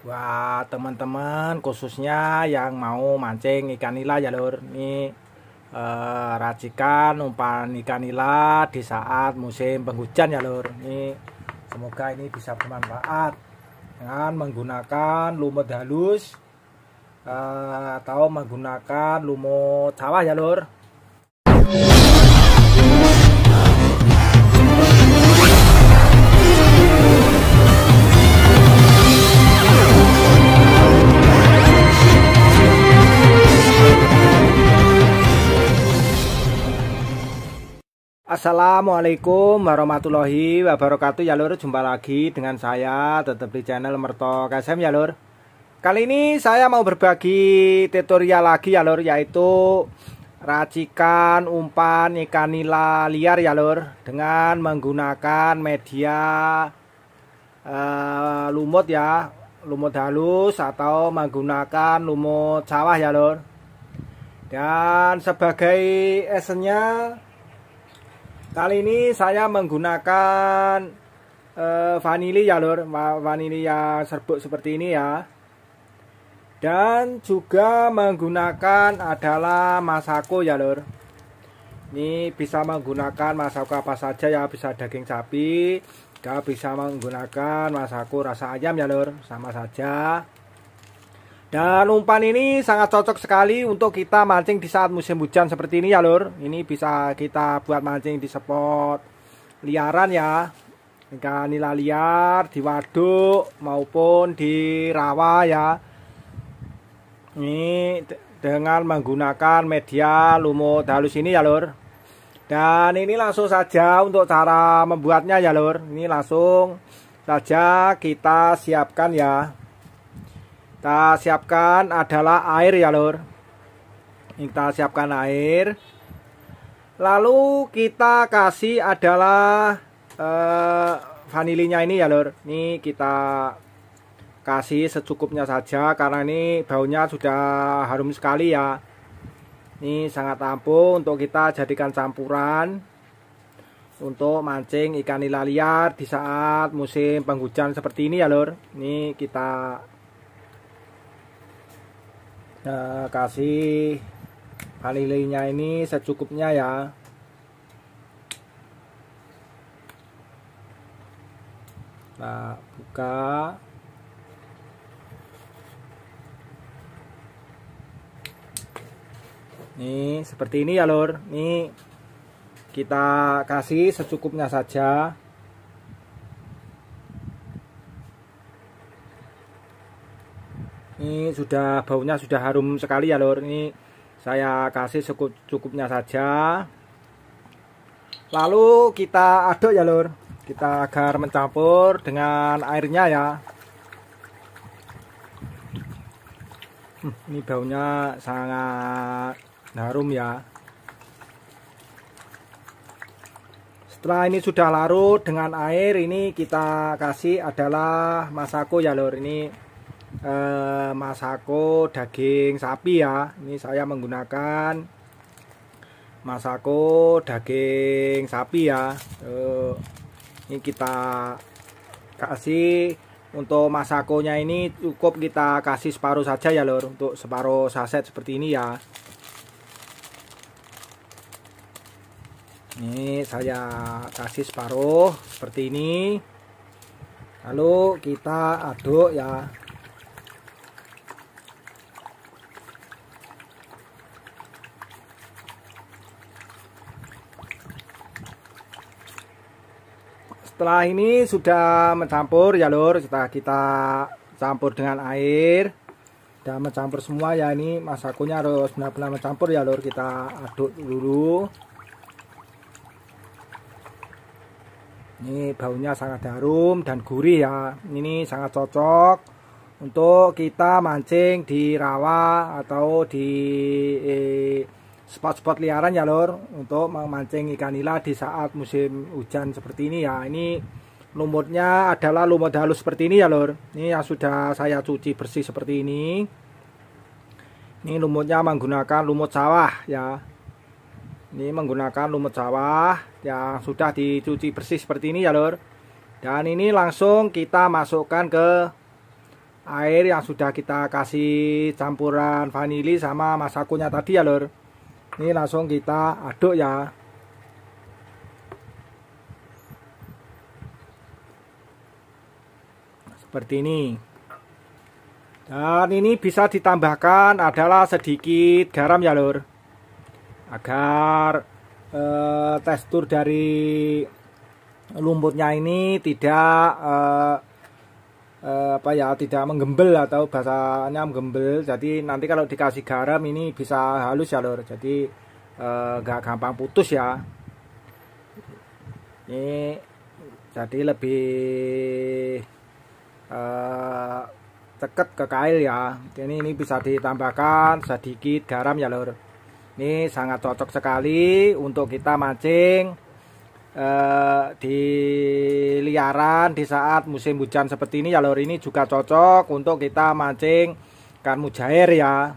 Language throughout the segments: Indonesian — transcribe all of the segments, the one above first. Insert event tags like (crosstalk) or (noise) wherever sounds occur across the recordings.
Wah teman-teman khususnya yang mau mancing ikan nila ya lur Ini eh, racikan umpan ikan nila di saat musim penghujan ya lur Ini semoga ini bisa bermanfaat Dengan menggunakan lumut halus eh, Atau menggunakan lumut sawah ya lur Assalamualaikum warahmatullahi wabarakatuh ya lur jumpa lagi dengan saya tetap di channel Merto KSM ya lur Kali ini saya mau berbagi tutorial lagi ya lur yaitu racikan umpan ikan nila liar ya lur dengan menggunakan media uh, lumut ya lumut halus atau menggunakan lumut sawah ya lur dan sebagai esennya Kali ini saya menggunakan uh, vanili ya lor, vanili yang serbuk seperti ini ya. Dan juga menggunakan adalah masako ya lor. Ini bisa menggunakan masako apa saja ya, bisa daging sapi, kita bisa menggunakan masako rasa ayam ya lor, sama saja. Dan umpan ini sangat cocok sekali untuk kita mancing di saat musim hujan seperti ini ya lur. Ini bisa kita buat mancing di spot liaran ya. Ikan nila liar di waduk maupun di rawa ya. Ini dengan menggunakan media lumut halus ini ya lur. Dan ini langsung saja untuk cara membuatnya ya lur. Ini langsung saja kita siapkan ya kita siapkan adalah air ya lor kita siapkan air lalu kita kasih adalah eh, vanilinya ini ya lor ini kita kasih secukupnya saja karena ini baunya sudah harum sekali ya ini sangat ampuh untuk kita jadikan campuran untuk mancing ikan nila liar di saat musim penghujan seperti ini ya lor ini kita nah, kasih vanilinya ini secukupnya ya nah buka nih seperti ini ya Lur. nih kita kasih secukupnya saja ini sudah baunya sudah harum sekali ya lor ini saya kasih cukup cukupnya saja lalu kita aduk ya lor kita agar mencampur dengan airnya ya hmm, ini baunya sangat harum ya setelah ini sudah larut dengan air ini kita kasih adalah masako ya lor ini eh, masako daging sapi ya ini saya menggunakan masako daging sapi ya eh, ini kita kasih untuk masakonya ini cukup kita kasih separuh saja ya lor untuk separuh saset seperti ini ya ini saya kasih separuh seperti ini lalu kita aduk ya setelah ini sudah mencampur ya lur kita kita campur dengan air dan mencampur semua ya ini masakunya harus benar-benar mencampur ya lur kita aduk dulu ini baunya sangat harum dan gurih ya ini sangat cocok untuk kita mancing di rawa atau di eh, spot-spot liaran ya lor untuk memancing ikan nila di saat musim hujan seperti ini ya ini lumutnya adalah lumut halus seperti ini ya lor ini yang sudah saya cuci bersih seperti ini ini lumutnya menggunakan lumut sawah ya ini menggunakan lumut sawah yang sudah dicuci bersih seperti ini ya lor dan ini langsung kita masukkan ke air yang sudah kita kasih campuran vanili sama masakunya tadi ya lor ini langsung kita aduk ya seperti ini dan ini bisa ditambahkan adalah sedikit garam ya lur agar eh, tekstur dari lumutnya ini tidak eh, eh, apa ya tidak menggembel atau bahasanya menggembel jadi nanti kalau dikasih garam ini bisa halus ya lor jadi eh, nggak eh, gampang putus ya ini jadi lebih eh, ceket ke kail ya ini ini bisa ditambahkan sedikit garam ya lor ini sangat cocok sekali untuk kita mancing Uh, di liaran di saat musim hujan seperti ini jalur ini juga cocok untuk kita mancing ikan mujair ya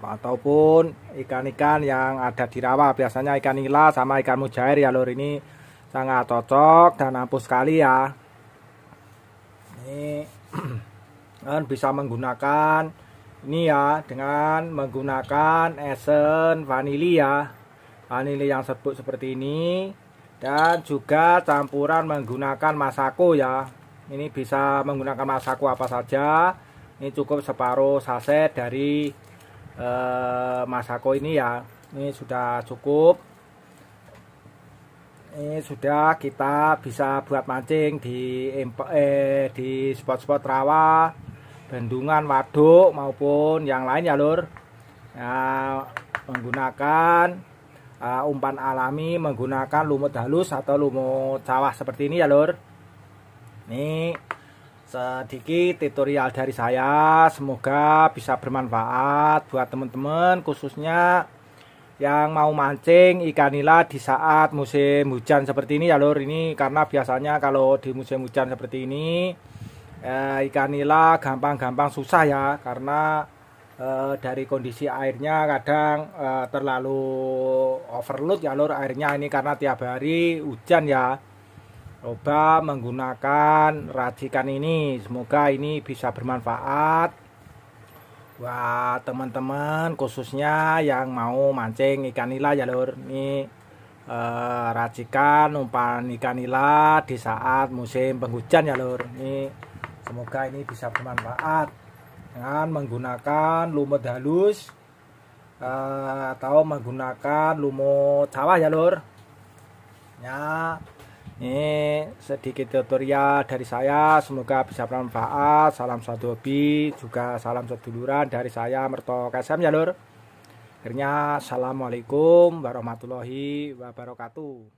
ataupun ikan-ikan yang ada di rawa biasanya ikan nila sama ikan mujair jalur ini sangat cocok dan ampuh sekali ya ini dan (clears throat) bisa menggunakan ini ya dengan menggunakan esen vanili ya vanili yang sebut seperti ini dan juga campuran menggunakan masako ya ini bisa menggunakan masako apa saja ini cukup separuh saset dari eh, masako ini ya ini sudah cukup ini sudah kita bisa buat mancing di eh, di spot-spot rawa bendungan waduk maupun yang lainnya lur ya, menggunakan uh, umpan alami menggunakan lumut halus atau lumut sawah seperti ini ya lur ini sedikit tutorial dari saya semoga bisa bermanfaat buat teman-teman khususnya yang mau mancing ikan nila di saat musim hujan seperti ini ya lur ini karena biasanya kalau di musim hujan seperti ini eh, ikan nila gampang-gampang susah ya karena e, dari kondisi airnya kadang e, terlalu overload jalur ya airnya ini karena tiap hari hujan ya coba menggunakan racikan ini semoga ini bisa bermanfaat Wah teman-teman khususnya yang mau mancing ikan nila jalur ya ini e, racikan umpan ikan nila di saat musim penghujan jalur ya ini semoga ini bisa bermanfaat dengan menggunakan lumut halus eh, atau menggunakan lumut sawah ya lur ya ini sedikit tutorial dari saya semoga bisa bermanfaat salam satu hobi juga salam seduluran dari saya Merto KSM ya lur akhirnya assalamualaikum warahmatullahi wabarakatuh